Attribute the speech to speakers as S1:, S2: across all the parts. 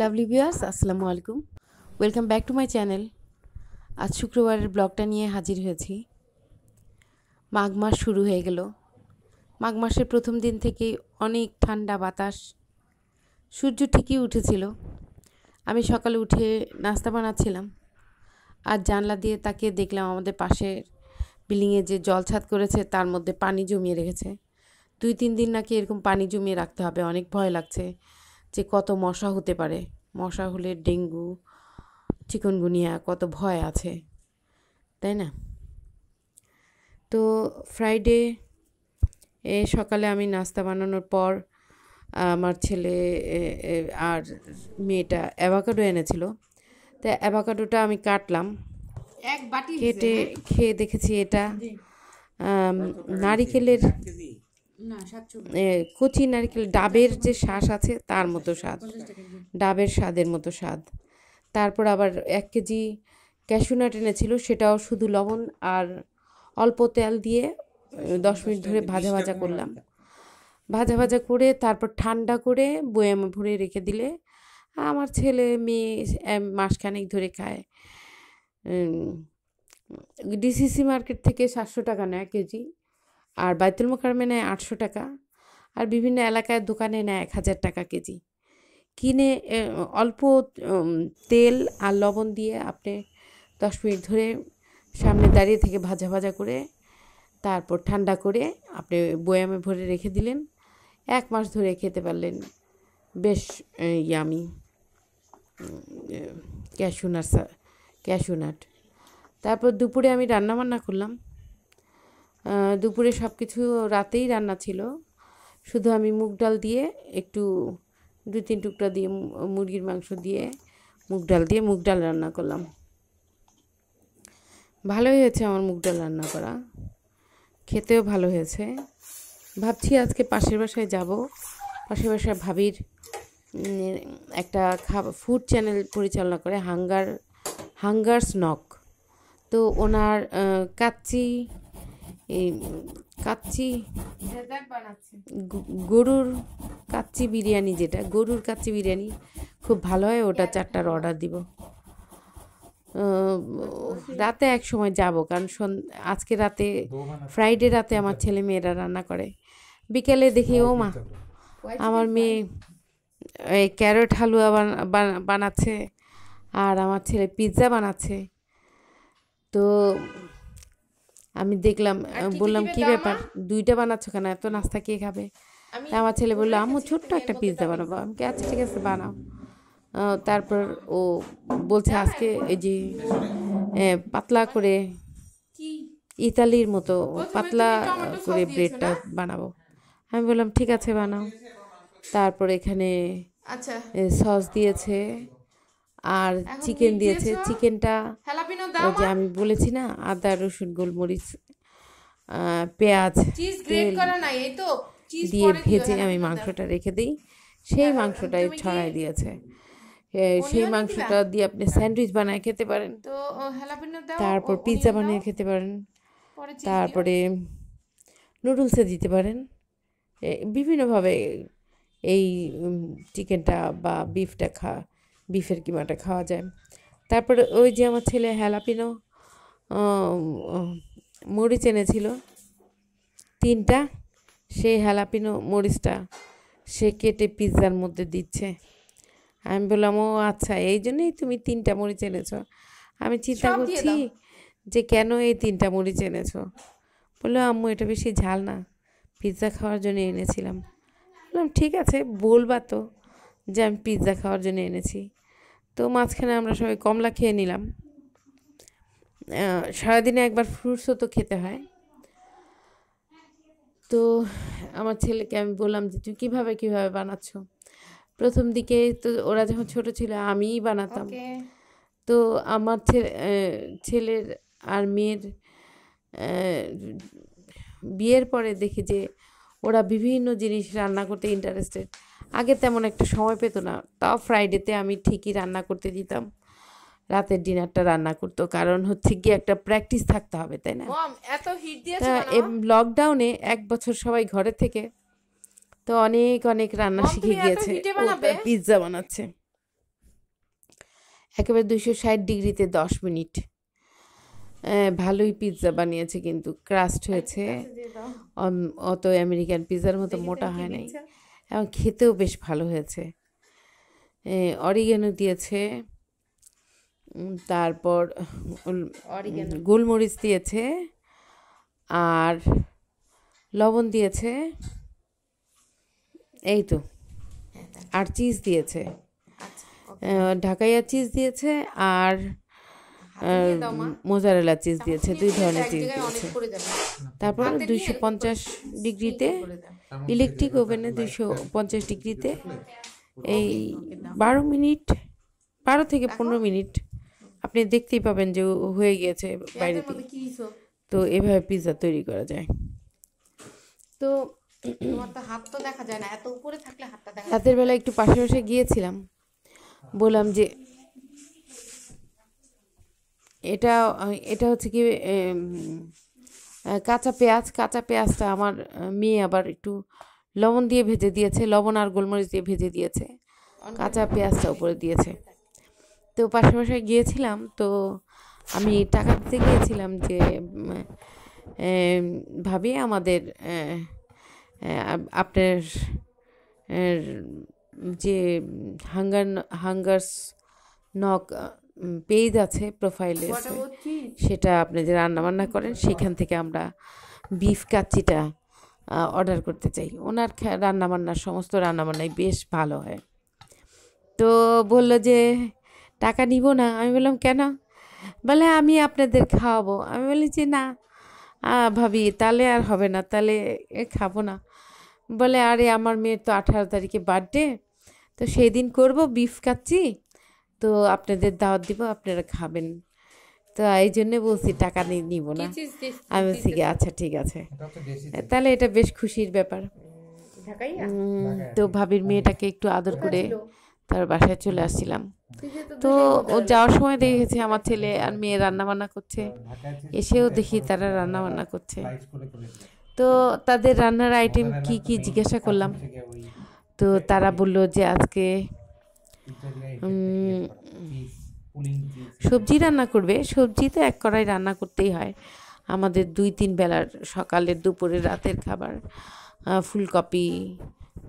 S1: Lovely viewers আসসালামু আলাইকুম welcome back to my channel আজ শুক্রবারের ব্লগটা নিয়ে হাজির হয়েছি মাঘ মাস শুরু হয়ে গেল মাঘ মাসের প্রথম দিন থেকে অনেক ঠান্ডা বাতাস সূর্য ঠিকই উঠেছিল আমি সকালে উঠে নাস্তা বানাচ্ছিলাম আর জানলা দিয়ে তাকে দেখলাম আমাদের পাশের বিল্ডিংয়ে যে জলছাদ করেছে তার মধ্যে পানি জমিয়ে রেখেছে দুই তিন দিন নাকি এরকম পানি জমিয়ে রাখতে হবে অনেক ভয় লাগছে যে কত মশা হতে পারে মশা হলে ডেঙ্গু চিকনগুনিয়া কত ভয় আছে তাই না তো ফ্রাইডে এ সকালে আমি নাস্তা বানানোর পর আমার ছেলে আর মেয়েটা অ্যাভাকাডো এনেছিল তা অ্যাভাকাডোটা আমি কাটলাম কেটে হ্যাঁ? খেয়ে দেখেছি এটা নারিকেলের কচি নারকেল ডাবের যে শ্বাস আছে তার মতো আচ্ছা, স্বাদ ডাবের স্বাদের মতো স্বাদ তারপর আবার এক কেজি ক্যাশুনাট এনেছিল সেটাও শুধু লবণ আর অল্প তেল দিয়ে আচ্ছা, দশ মিনিট ধরে ভাজা ভাজা করলাম আচ্ছা। ভাজা ভাজা করে তারপর ঠান্ডা করে বয়ামে ভরে রেখে দিলে আমার ছেলে মেয়ে মাসখানেক ধরে খায় ডিসিসি মার্কেট থেকে সাতশো টাকা নেয় কেজি আর বাইতুল মোকারমে নেয় আটশো টাকা আর বিভিন্ন এলাকায় দোকানে নেয় এক হাজার টাকা কেজি কিনে অল্প তেল আর লবণ দিয়ে আপনি দশ মিনিট ধরে সামনে দাঁড়িয়ে থেকে ভাজা ভাজা করে তারপর ঠান্ডা করে আপনি বয়ামে ভরে রেখে দিলেন এক মাস ধরে খেতে পারলেন বেশ ইয়ামি ক্যাশুনাট ক্যাশুনাট তারপর দুপুরে আমি রান্না বান্না করলাম দুপুরে সব কিছু রাতেই রান্না ছিল শুধু আমি মুগ ডাল দিয়ে একটু দুই তিন টুকরা দিয়ে মুরগির মাংস দিয়ে মুগ ডাল দিয়ে মুগ ডাল রান্না করলাম ভালোই হয়েছে আমার মুগ ডাল রান্না করা খেতেও ভালো হয়েছে ভাবছি আজকে পাশের বাসায় যাব পাশের বাসায় ভাবির একটা খাবার ফুড চ্যানেল পরিচালনা করে হাঙ্গার হাঙ্গার নক তো ওনার কাচ্চি এই কাচ্চি গরুর কাচ্চি বিরিয়ানি যেটা গরুর কাচ্চি বিরিয়ানি খুব ভালো হয় ওটা চারটার অর্ডার দিব রাতে এক সময় যাব কারণ আজকে রাতে ফ্রাইডে রাতে আমার ছেলে মেয়েরা রান্না করে বিকেলে দেখি ও মা আমার মেয়ে এই ক্যারট হালুয়া বানাচ্ছে আর আমার ছেলে পিৎজা বানাচ্ছে তো আমি দেখলাম বললাম কি ব্যাপার দুইটা বানাচ্ছ কেন এত নাস্তা কে খাবে আমার ছেলে বললো আমি ছোট্ট একটা পিৎজা বানাবো আমি কি আচ্ছা ঠিক আছে বানাও তারপর ও বলছে আজকে এই যে পাতলা করে ইতালির মতো পাতলা করে ব্রেডটা বানাবো আমি বললাম ঠিক আছে বানাও তারপর এখানে আচ্ছা। সস দিয়েছে আর চিকেন দিয়েছে চিকেনটা ওই যে আমি বলেছি না আদা রসুন গোলমরিচ পেঁয়াজ তেল দিয়ে ভেজে হ্যাঁ, আমি হ্যাঁ, মাংসটা হ্যাঁ। রেখে দিই সেই মাংসটাই ছড়াই দিয়েছে সেই মাংসটা দিয়ে আপনি স্যান্ডউইচ বানায় খেতে পারেন তারপর পিৎজা বানিয়ে খেতে পারেন তারপরে নুডলসে দিতে পারেন বিভিন্নভাবে এই চিকেনটা বা বিফটা খা বিফের কিমাটা খাওয়া যায় তারপরে ওই যে আমার ছেলে হ্যালাপিনো মরিচ এনেছিল তিনটা সেই হ্যালাপিনো মরিচটা সে কেটে পিৎজার মধ্যে দিচ্ছে আমি বললাম ও আচ্ছা এই জন্যই তুমি তিনটা মরিচ এনেছো আমি চিন্তা করছি যে কেন এই তিনটা মরিচ এনেছ বললো আম্মু এটা বেশি ঝাল না পিৎজা খাওয়ার জন্য এনেছিলাম বললাম ঠিক আছে বলবা তো যে আমি পিৎজা খাওয়ার জন্য এনেছি তো মাঝখানে আমরা সবাই কমলা খেয়ে নিলাম সারাদিনে একবার ফ্রুটসও তো খেতে হয় তো আমার ছেলেকে আমি বললাম যে তুই কীভাবে কীভাবে বানাচ্ছ প্রথম দিকে তো ওরা যখন ছোট ছিল আমিই বানাতাম তো আমার ছেলের আর মেয়ের বিয়ের পরে দেখি যে ওরা বিভিন্ন জিনিস রান্না করতে ইন্টারেস্টেড আগে তেমন একটা সময় পেত না তাও ফ্রাইডেতে আমি ঠিকই রান্না করতে দিতাম রাতের ডিনারটা রান্না করতো কারণ হচ্ছে গিয়ে একটা প্র্যাকটিস থাকতে হবে তাই না লকডাউনে এক বছর সবাই ঘরে থেকে তো অনেক অনেক রান্না শিখে গিয়েছে পিৎজা বানাচ্ছে একেবারে দুইশো ষাট ডিগ্রিতে দশ মিনিট ভালোই পিৎজা বানিয়েছে কিন্তু ক্রাস্ট হয়েছে আচ্ছা, আচ্ছা, অত আমেরিকান পিৎজার মতো মোটা হয় নাই এবং খেতেও বেশ ভালো হয়েছে অরিগেনো দিয়েছে তারপর গোলমরিচ দিয়েছে আর লবণ দিয়েছে এই তো হ্যাঁ, আর চিজ দিয়েছে আচ্ছা, ঢাকাইয়া চিজ দিয়েছে আর মোজারেলা চিজ দিয়েছে দুই ধরনের চিজ দিয়েছে তারপর দুইশো পঞ্চাশ ডিগ্রিতে ইলেকট্রিক ওভেনে দুইশো পঞ্চাশ ডিগ্রিতে এই বারো মিনিট বারো থেকে পনেরো মিনিট আপনি দেখতেই পাবেন যে হয়ে গিয়েছে বাইরে দিয়ে তো এভাবে পিৎজা তৈরি করা যায় তো হাত তো দেখা যায় না এত উপরে থাকলে হাতটা দেখা বেলা একটু পাশে পাশে গিয়েছিলাম বললাম যে এটা এটা হচ্ছে কি কাঁচা পেঁয়াজ কাঁচা পেঁয়াজটা আমার মেয়ে আবার একটু লবণ দিয়ে ভেজে দিয়েছে লবণ আর গোলমরিচ দিয়ে ভেজে দিয়েছে কাঁচা পেঁয়াজটা উপরে দিয়েছে তো পাশাপাশি গিয়েছিলাম তো আমি টাকা দিতে গিয়েছিলাম যে ভাবি আমাদের আপনার যে হাঙ্গার হাঙ্গার্স নক পেজ আছে প্রোফাইলে সেটা আপনি যে রান্নাবান্না করেন সেখান থেকে আমরা বিফ কাচ্চিটা অর্ডার করতে চাই ওনার রান্নাবান্নার সমস্ত রান্নাবান্নাই বেশ ভালো হয় তো বলল যে টাকা নিব না আমি বললাম কেন বলে আমি আপনাদের খাওয়াবো আমি বলি যে না ভাবি তাহলে আর হবে না তাহলে খাবো না বলে আরে আমার মেয়ের তো আঠারো তারিখে বার্থডে তো সেই দিন করবো বিফ কাচ্ছি তো আপনাদের দাওয়াত দিব আপনারা খাবেন তো এই জন্যে বলছি টাকা নিব না আমি বলছি আচ্ছা ঠিক আছে তাহলে এটা বেশ খুশির ব্যাপার তো ভাবির মেয়েটাকে একটু আদর করে তার বাসায় চলে আসছিলাম তো ও যাওয়ার সময় দেখেছি আমার ছেলে আর মেয়ে রান্না বান্না করছে এসেও দেখি তারা রান্না বান্না করছে তো তাদের রান্নার আইটেম কি কি জিজ্ঞাসা করলাম তো তারা বলল যে আজকে সবজি রান্না করবে সবজি তো এক কড়াই রান্না করতেই হয় আমাদের দুই তিন বেলার সকালের দুপুরে রাতের খাবার ফুলকপি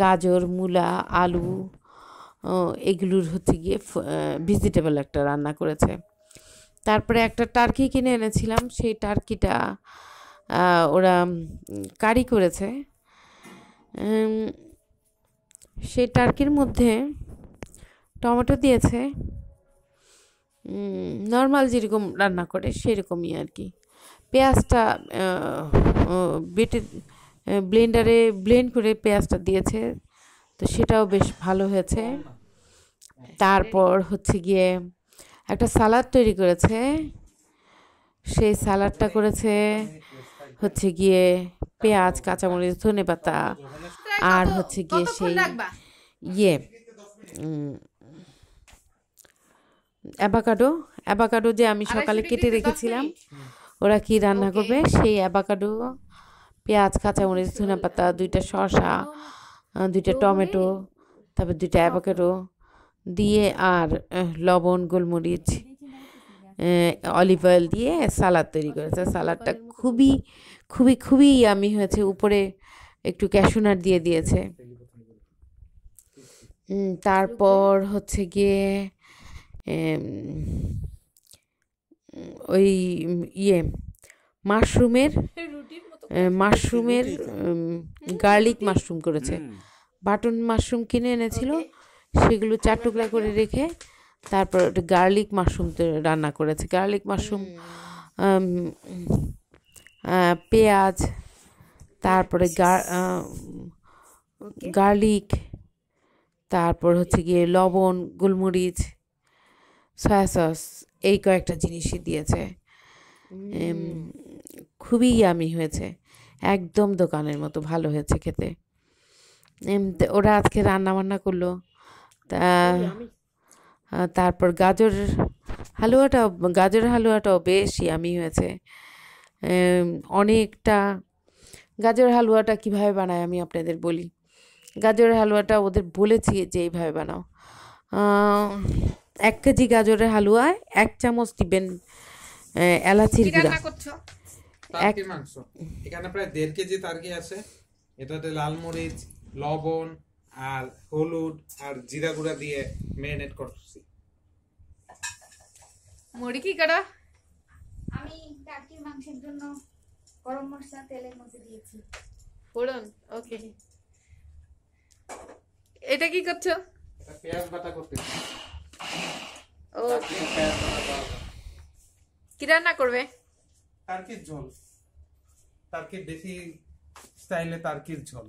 S1: গাজর মূলা আলু এগুলোর হচ্ছে গিয়ে ভেজিটেবল একটা রান্না করেছে তারপরে একটা টার্কি কিনে এনেছিলাম সেই টার্কিটা ওরা কারি করেছে সেই টার্কির মধ্যে টমেটো দিয়েছে নর্মাল যেরকম রান্না করে সেরকমই আর কি পেঁয়াজটা বেটে ব্লেন্ডারে ব্লেন্ড করে পেঁয়াজটা দিয়েছে তো সেটাও বেশ ভালো হয়েছে তারপর হচ্ছে গিয়ে একটা সালাদ তৈরি করেছে সেই সালাডটা করেছে হচ্ছে গিয়ে পেঁয়াজ কাঁচামরিচ ধনে পাতা আর হচ্ছে গিয়ে সেই ইয়ে অ্যাভাকাডো অ্যাভাকাডো যে আমি সকালে কেটে রেখেছিলাম ওরা কি রান্না করবে সেই অ্যাভাকাডো পেঁয়াজ কাঁচামরিচ ধনে পাতা দুইটা শসা দুইটা টমেটো তারপর দুইটা অ্যাভাকাডো দিয়ে আর লবণ গোলমরিচ অলিভ অয়েল দিয়ে সালাদ তৈরি করেছে সালাদটা খুবই খুবই খুবই ইয়ামি হয়েছে উপরে একটু ক্যাশুনার দিয়ে দিয়েছে তারপর হচ্ছে গিয়ে ওই ইয়ে মাশরুমের মাশরুমের গার্লিক মাশরুম করেছে বাটন মাশরুম কিনে এনেছিল সেগুলো চার টুকরা করে রেখে তারপর ওটা গার্লিক মাশরুম রান্না করেছে গার্লিক মাশরুম পেঁয়াজ তারপরে গার্লিক তারপর হচ্ছে গিয়ে লবণ গোলমরিচ সয়া সস এই কয়েকটা জিনিসই দিয়েছে খুবই ইয়ামি হয়েছে একদম দোকানের মতো ভালো হয়েছে খেতে ওরা আজকে রান্না বান্না করলো তা তারপর গাজর হালুয়াটাও গাজর হালুয়াটাও বেশ ইয়ামি হয়েছে অনেকটা গাজর হালুয়াটা কিভাবে বানায় আমি আপনাদের বলি গাজর হালুয়াটা ওদের বলেছি যে এইভাবে বানাও এক কেজি গাজরের হালুয়ায় এক চামচ দিবেন এলাচির গুঁড়া এক মাংস এখানে প্রায় দেড় কেজি তার্কি আছে এটাতে লাল মরিচ লবণ আর হলুদ আর জিরা গুঁড়া দিয়ে ম্যারিনেট করছি মরি কি করা আমি টার্কির মাংসের জন্য গরম মশলা তেলের মধ্যে দিয়েছি ফোড়ন ওকে এটা কি করছো পেঁয়াজ বাটা করতেছি কি রান্না করবে টার্কির ঝোল টার্কির দেশি স্টাইলে টার্কির ঝোল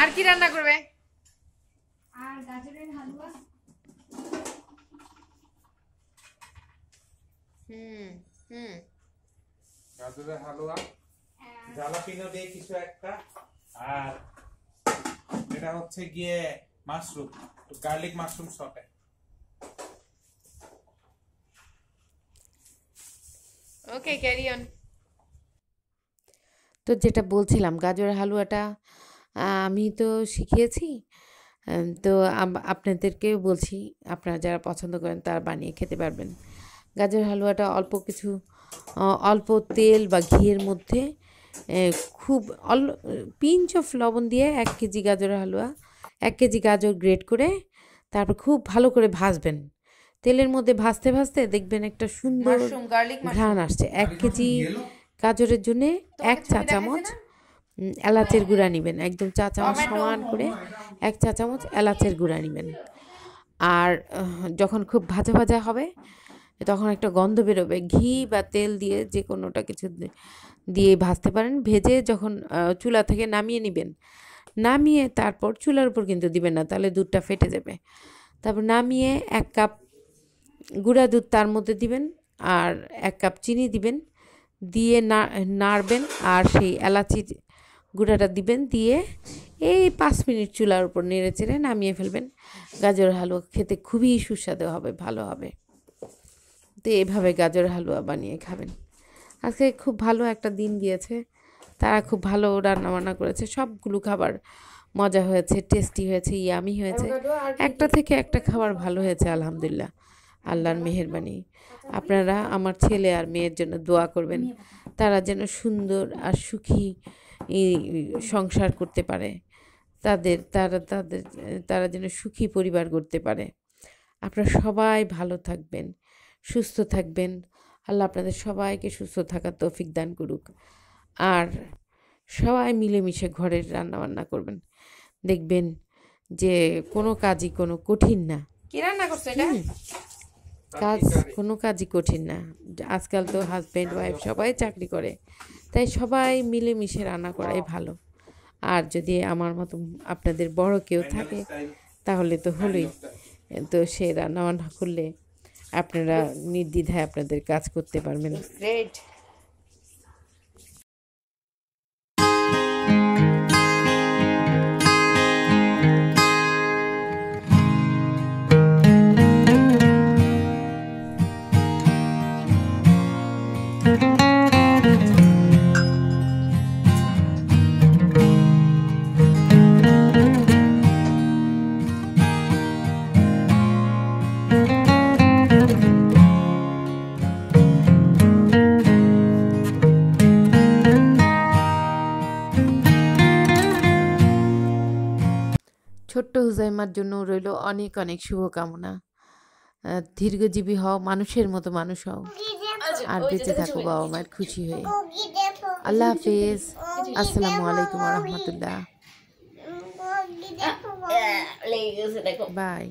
S1: আর কি রান্না করবে আর গাজরের হালুয়া হুম হুম গাজরের হালুয়া জ্বালাপিনো দিয়ে কিছু একটা আর এটা হচ্ছে গিয়ে mushroom garlic mushroom saute okay carry on তো যেটা বলছিলাম গাজর হালুয়াটা আমি তো শিখিয়েছি তো আপনাদেরকে বলছি আপনারা যারা পছন্দ করেন তারা বানিয়ে খেতে পারবেন গাজর হালুয়াটা অল্প কিছু অল্প তেল বা ঘিয়ের মধ্যে খুব অল পিঞ্চ অফ লবণ দিয়ে এক কেজি গাজরের হালুয়া এক কেজি গাজর গ্রেট করে তারপর খুব ভালো করে ভাজবেন তেলের মধ্যে ভাজতে ভাজতে দেখবেন একটা সুন্দর ঘ্রাণ আসছে এক কেজি গাজরের জন্য এক চা চামচ এলাচের গুঁড়া নেবেন একদম চা চামচ সমান করে এক চা চামচ এলাচের গুঁড়া নেবেন আর যখন খুব ভাজা ভাজা হবে তখন একটা গন্ধ বেরোবে ঘি বা তেল দিয়ে যে কোনোটা কিছু দিয়ে ভাজতে পারেন ভেজে যখন চুলা থেকে নামিয়ে নেবেন নামিয়ে তারপর চুলার উপর কিন্তু দিবেন না তাহলে দুধটা ফেটে যাবে তারপর নামিয়ে এক কাপ গুঁড়া দুধ তার মধ্যে দিবেন আর এক কাপ চিনি দিবেন দিয়ে নাড়বেন আর সেই এলাচির গুঁড়াটা দিবেন দিয়ে এই পাঁচ মিনিট চুলার উপর নেড়ে চেড়ে নামিয়ে ফেলবেন গাজর হালুয়া খেতে খুবই সুস্বাদু হবে ভালো হবে তো এভাবে গাজর হালুয়া বানিয়ে খাবেন আজকে খুব ভালো একটা দিন গিয়েছে তারা খুব ভালো রান্নাবান্না করেছে সবগুলো খাবার মজা হয়েছে টেস্টি হয়েছে ইয়ামি হয়েছে একটা থেকে একটা খাবার ভালো হয়েছে আলহামদুলিল্লাহ আল্লাহর মেহরবানি আপনারা আমার ছেলে আর মেয়ের জন্য দোয়া করবেন তারা যেন সুন্দর আর সুখী সংসার করতে পারে তাদের তারা তাদের তারা যেন সুখী পরিবার করতে পারে আপনারা সবাই ভালো থাকবেন সুস্থ থাকবেন আল্লাহ আপনাদের সবাইকে সুস্থ থাকার তৌফিক দান করুক আর সবাই মিলেমিশে ঘরের রান্নাবান্না করবেন দেখবেন যে কোনো কাজই কোনো কঠিন না কি রান্না করছো এটা কাজ কোনো কাজই কঠিন না আজকাল তো হাজব্যান্ড ওয়াইফ সবাই চাকরি করে তাই সবাই মিলেমিশে রান্না করাই ভালো আর যদি আমার মতো আপনাদের বড় কেউ থাকে তাহলে তো হলোই তো সে রান্না বান্না করলে আপনারা নির্দ্বিধায় আপনাদের কাজ করতে পারবেন ছোট্ট হুজাইমার জন্য রইল অনেক অনেক শুভকামনা দীর্ঘজীবী হও মানুষের মতো মানুষ হও আচ্ছা, আর বেঁচে থাকো বাবা মায়ের খুশি হয়ে আল্লাহ হাফিজ আসসালামু আলাইকুম রহমতুল্লাহ বাই